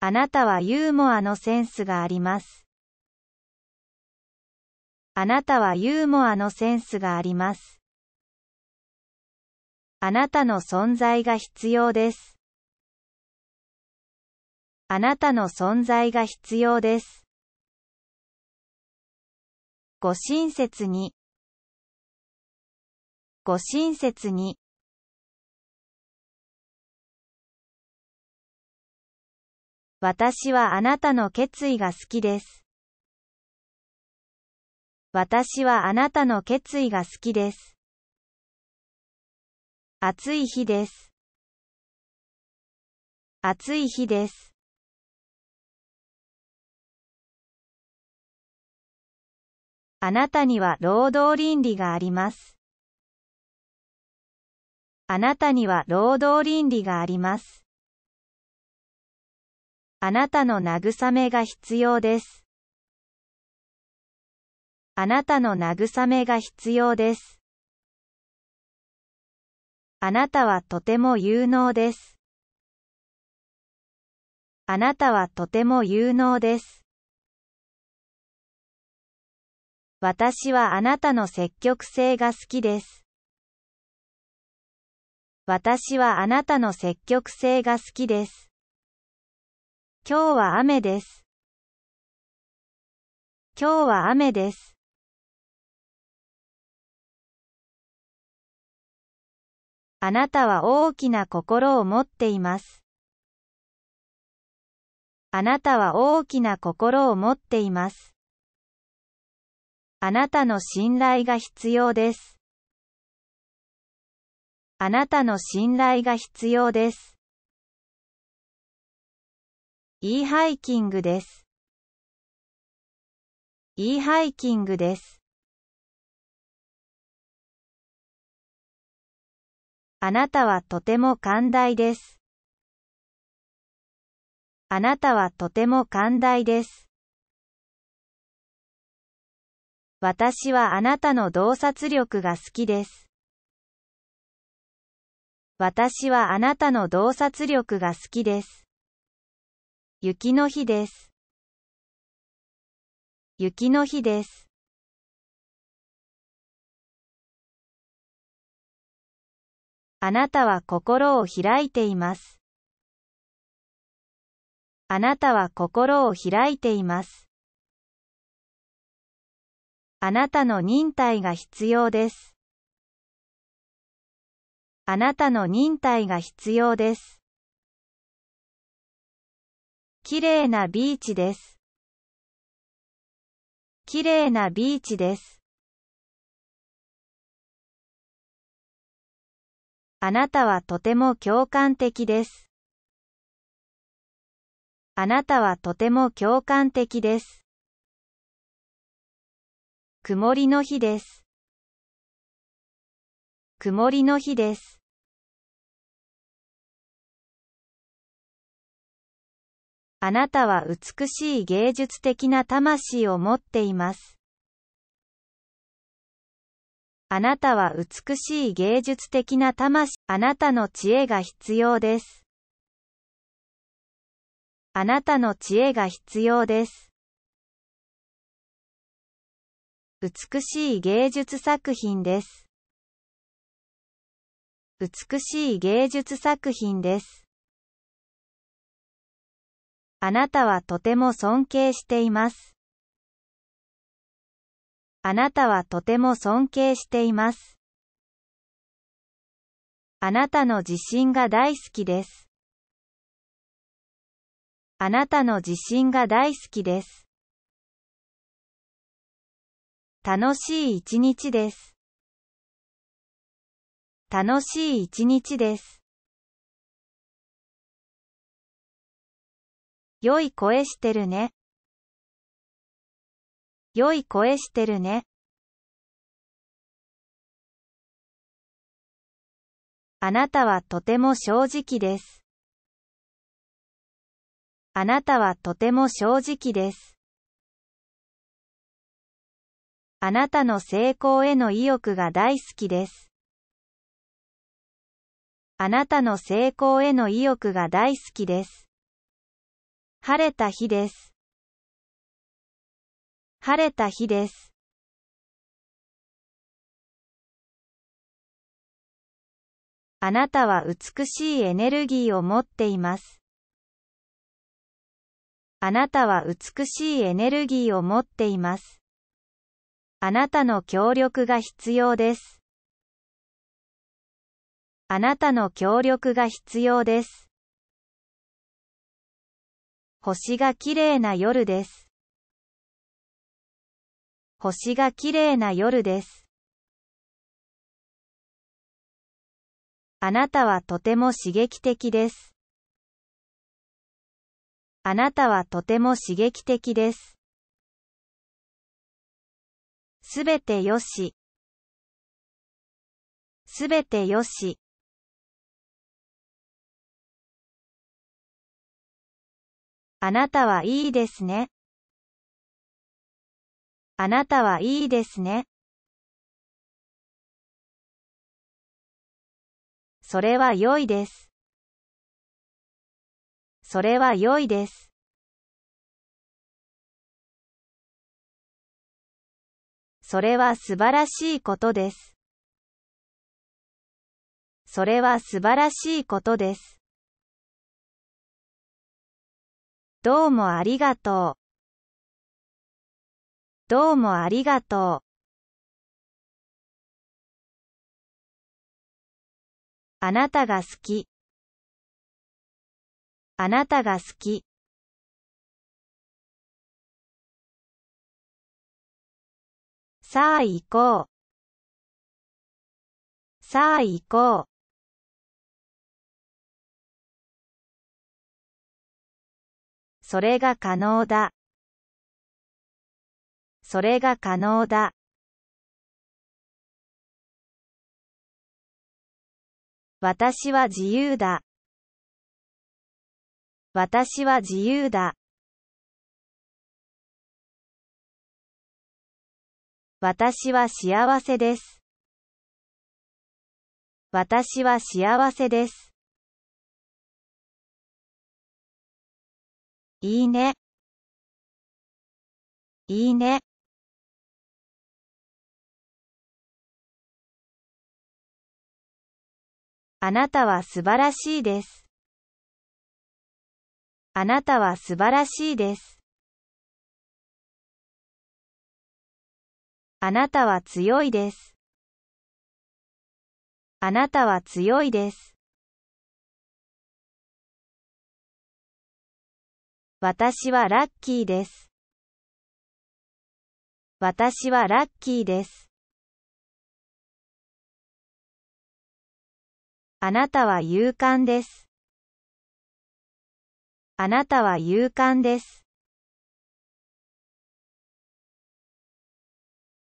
あなたはユーモアのセンスがあります。あなたはユーモアのセンスがあります。あなたの存在が必要です。あなたの存在が必要です。ご親切に。ご親切に。私はあなたの決意が好きです。私はあなたの決意が好きです。暑い日です。暑い日です。あなたには労働倫理があります。あなたには労働倫理があります。あなたの慰めが必要です。あなたの慰めが必要です。あなたはとても有能です。あなたはとても有能です。私はあなたの積極性が好きです。私はあなたの積極性が好きです。今日は雨です。今日は雨です。あなたは大きな心を持っています。あなたは大きな心を持っています。あなたの信頼が必要です。あなたの信頼が必要です。e ハイキングです。e ハイキングです。あなたはとても寛大です。あなたはとても寛大です。私はあなたの洞察力が好きです。私はあなたの洞察力が好きです。雪の日です。雪の日です。あなたは心を開いています。あなたは心を開いています。あなたの忍耐が必要です。あなたの忍耐が必要です。きれいなビーチです。きれいなビーチです。あなたはとても共感的です。あなたはとても共感的です。曇りの日です。曇りの日です。あなたは美しい芸術的な魂を持っています。あなたは美しい芸術的な魂、あなたの知恵が必要です。あなたの知恵が必要です。美しい芸術作品です。美しい芸術作品です。あなたはとても尊敬しています。あなたはとても尊敬しています。あなたの自信が大好きです。あなたの自信が大好きです。楽しい一日です。楽しい一日です。良い声してるね。良い声してるね。あなたはとても正直です。あなたはとても正直です。あなたの成功への意欲が大好きです。あなたの成功への意欲が大好きです。晴れた日です。晴れた日です。あなたは美しいエネルギーを持っています。あなたは美しいエネルギーを持っています。あなたの協力が必要です。あなたの協力が必要です。星が綺麗な夜です。星が綺麗な夜です。あなたはとても刺激的です。あなたはとても刺激的です。すべてよし。すべてよし。あなたはいいですね。あなたはいいですね。それは良いです。それは良いです。それは素晴らしいことです。それは素晴らしいことです。どうもありがとう。どうもありがとう。あなたが好き。あなたが好き。さあ行こう。さあ行こう。それが可能だ。それが可能だ。私は自由だ。私は自由だ。私は幸せです。私は幸せです。いいね。いいね。あなたは素晴らしいです。あなたは素晴らしいです。あなたは強いです。あなたは強いです。私はラッキーです。私はラッキーです。あなたは勇敢です。あなたは勇敢です。